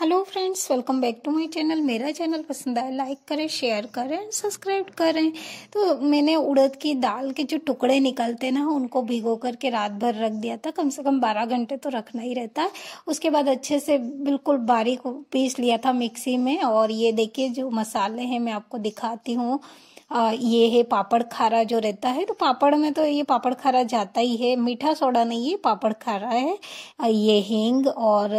hello friends welcome back to my channel मेरा channel पसंद आए लाइक करें शेयर करें सब्सक्राइब करें तो मैंने उड़द की दाल के जो टुकड़े निकलते ना उनको भिगो करके रात भर रख दिया था कम से कम बारह घंटे तो रखना ही रहता है उसके बाद अच्छे से बिल्कुल बारीक पीस लिया था मिक्सी में और ये देखिए जो मसाले हैं मैं आपको दिखाती हूँ ये है पापड़ खारा जो रहता है तो पापड़ में तो ये पापड़ खारा जाता ही है मीठा सोडा नहीं है पापड़ खारा है ये हींग और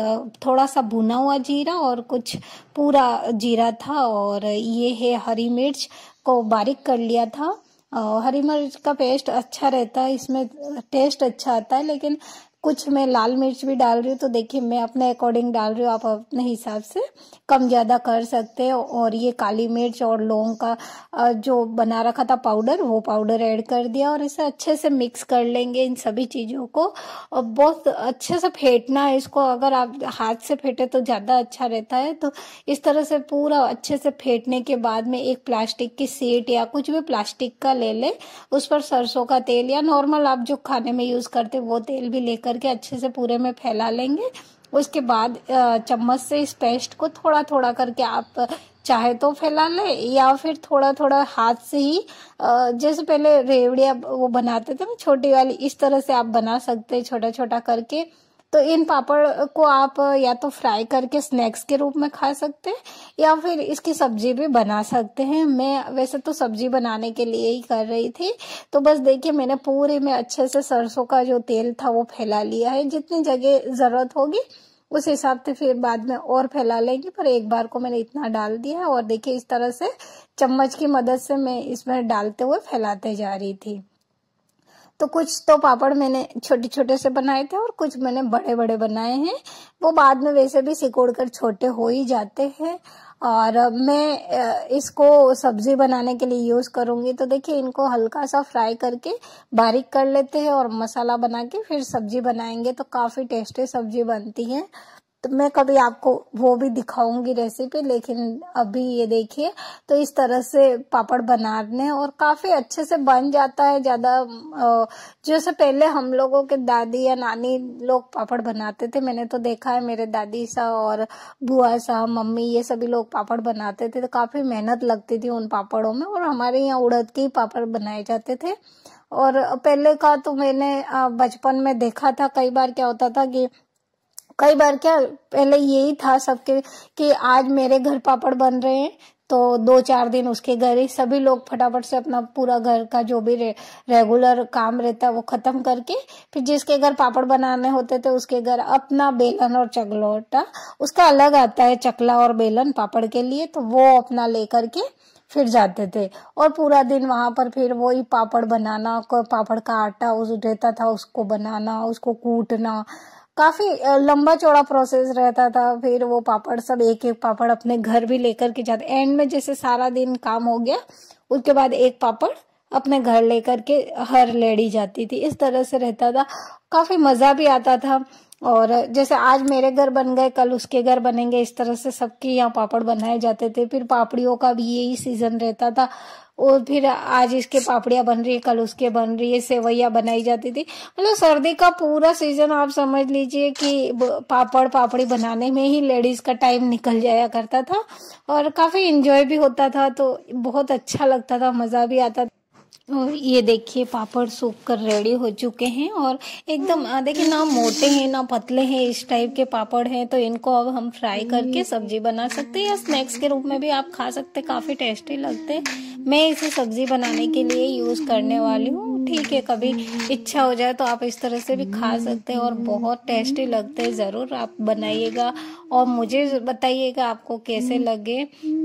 थोड़ा सा भुना हुआ जीरा और कुछ पूरा जीरा था और ये है हरी मिर्च को बारीक कर लिया था हरी मिर्च का पेस्ट अच्छा रहता है इसमें टेस्ट अच्छा आता है लेकिन कुछ मैं लाल मिर्च भी डाल रही हूँ तो देखिए मैं अपने अकॉर्डिंग डाल रही हूँ आप अपने हिसाब से कम ज़्यादा कर सकते हैं और ये काली मिर्च और लौंग का जो बना रखा था पाउडर वो पाउडर ऐड कर दिया और इसे अच्छे से मिक्स कर लेंगे इन सभी चीज़ों को और बहुत अच्छे से फेंटना है इसको अगर आप हाथ से फेंटे तो ज़्यादा अच्छा रहता है तो इस तरह से पूरा अच्छे से फेंटने के बाद में एक प्लास्टिक की सीट या कुछ भी प्लास्टिक का ले ले उस पर सरसों का तेल या नॉर्मल आप जो खाने में यूज़ करते वो तेल भी लेकर करके अच्छे से पूरे में फैला लेंगे उसके बाद चम्मच से इस पेस्ट को थोड़ा थोड़ा करके आप चाहे तो फैला ले या फिर थोड़ा थोड़ा हाथ से ही जैसे पहले रेवड़िया वो बनाते थे ना छोटी वाली इस तरह से आप बना सकते हैं छोटा छोटा करके तो इन पापड़ को आप या तो फ्राई करके स्नैक्स के रूप में खा सकते हैं या फिर इसकी सब्जी भी बना सकते हैं मैं वैसे तो सब्जी बनाने के लिए ही कर रही थी तो बस देखिए मैंने पूरे में अच्छे से सरसों का जो तेल था वो फैला लिया है जितनी जगह ज़रूरत होगी उस हिसाब से फिर बाद में और फैला लेंगे पर एक बार को मैंने इतना डाल दिया है और देखिए इस तरह से चम्मच की मदद से मैं इसमें डालते हुए फैलाते जा रही थी तो कुछ तो पापड़ मैंने छोटे छोटे से बनाए थे और कुछ मैंने बड़े बड़े बनाए हैं वो बाद में वैसे भी सिकोड़ कर छोटे हो ही जाते हैं और मैं इसको सब्जी बनाने के लिए यूज़ करूँगी तो देखिए इनको हल्का सा फ्राई करके बारीक कर लेते हैं और मसाला बना के फिर सब्जी बनाएंगे तो काफ़ी टेस्टी सब्जी बनती है तो मैं कभी आपको वो भी दिखाऊंगी रेसिपी लेकिन अभी ये देखिए तो इस तरह से पापड़ बनाने और काफी अच्छे से बन जाता है ज्यादा जैसे पहले हम लोगों के दादी या नानी लोग पापड़ बनाते थे मैंने तो देखा है मेरे दादी सा और बुआ सा मम्मी ये सभी लोग पापड़ बनाते थे तो काफी मेहनत लगती थी उन पापड़ों में और हमारे यहाँ उड़द के पापड़ बनाए जाते थे और पहले का तो मैंने बचपन में देखा था कई बार क्या होता था कि कई बार क्या पहले यही था सबके कि आज मेरे घर पापड़ बन रहे हैं तो दो चार दिन उसके घर ही सभी लोग फटाफट से अपना पूरा घर का जो भी रे, रेगुलर काम रहता है वो खत्म करके फिर जिसके घर पापड़ बनाने होते थे उसके घर अपना बेलन और चकलोटा उसका अलग आता है चकला और बेलन पापड़ के लिए तो वो अपना लेकर के फिर जाते थे और पूरा दिन वहां पर फिर वही पापड़ बनाना पापड़ का आटा उस रहता था उसको बनाना उसको कूटना काफी लंबा चौड़ा प्रोसेस रहता था फिर वो पापड़ सब एक एक पापड़ अपने घर भी लेकर के जाते एंड में जैसे सारा दिन काम हो गया उसके बाद एक पापड़ अपने घर लेकर के हर लेडी जाती थी इस तरह से रहता था काफी मजा भी आता था और जैसे आज मेरे घर बन गए कल उसके घर बनेंगे इस तरह से सबके यहाँ पापड़ बनाए जाते थे फिर पापड़ियों का भी यही सीजन रहता था और फिर आज इसके पापड़िया बन रही है कल उसके बन रही है सेवैया बनाई जाती थी मतलब सर्दी का पूरा सीजन आप समझ लीजिए कि पापड़ पापड़ी बनाने में ही लेडीज का टाइम निकल जाया करता था और काफ़ी इंजॉय भी होता था तो बहुत अच्छा लगता था मज़ा भी आता था और ये देखिए पापड़ सूख कर रेडी हो चुके हैं और एकदम देखिए ना मोटे हैं ना पतले हैं इस टाइप के पापड़ हैं तो इनको अब हम फ्राई करके सब्जी बना सकते हैं या स्नैक्स के रूप में भी आप खा सकते काफ़ी टेस्टी लगते हैं मैं इसे सब्जी बनाने के लिए यूज़ करने वाली हूँ ठीक है कभी इच्छा हो जाए तो आप इस तरह से भी खा सकते हैं और बहुत टेस्टी लगते हैं ज़रूर आप बनाइएगा और मुझे बताइएगा आपको कैसे लगे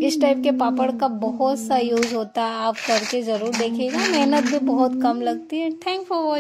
इस टाइप के पापड़ का बहुत सा यूज़ होता है आप करके ज़रूर देखिएगा मेहनत भी बहुत कम लगती है थैंक फॉर वॉच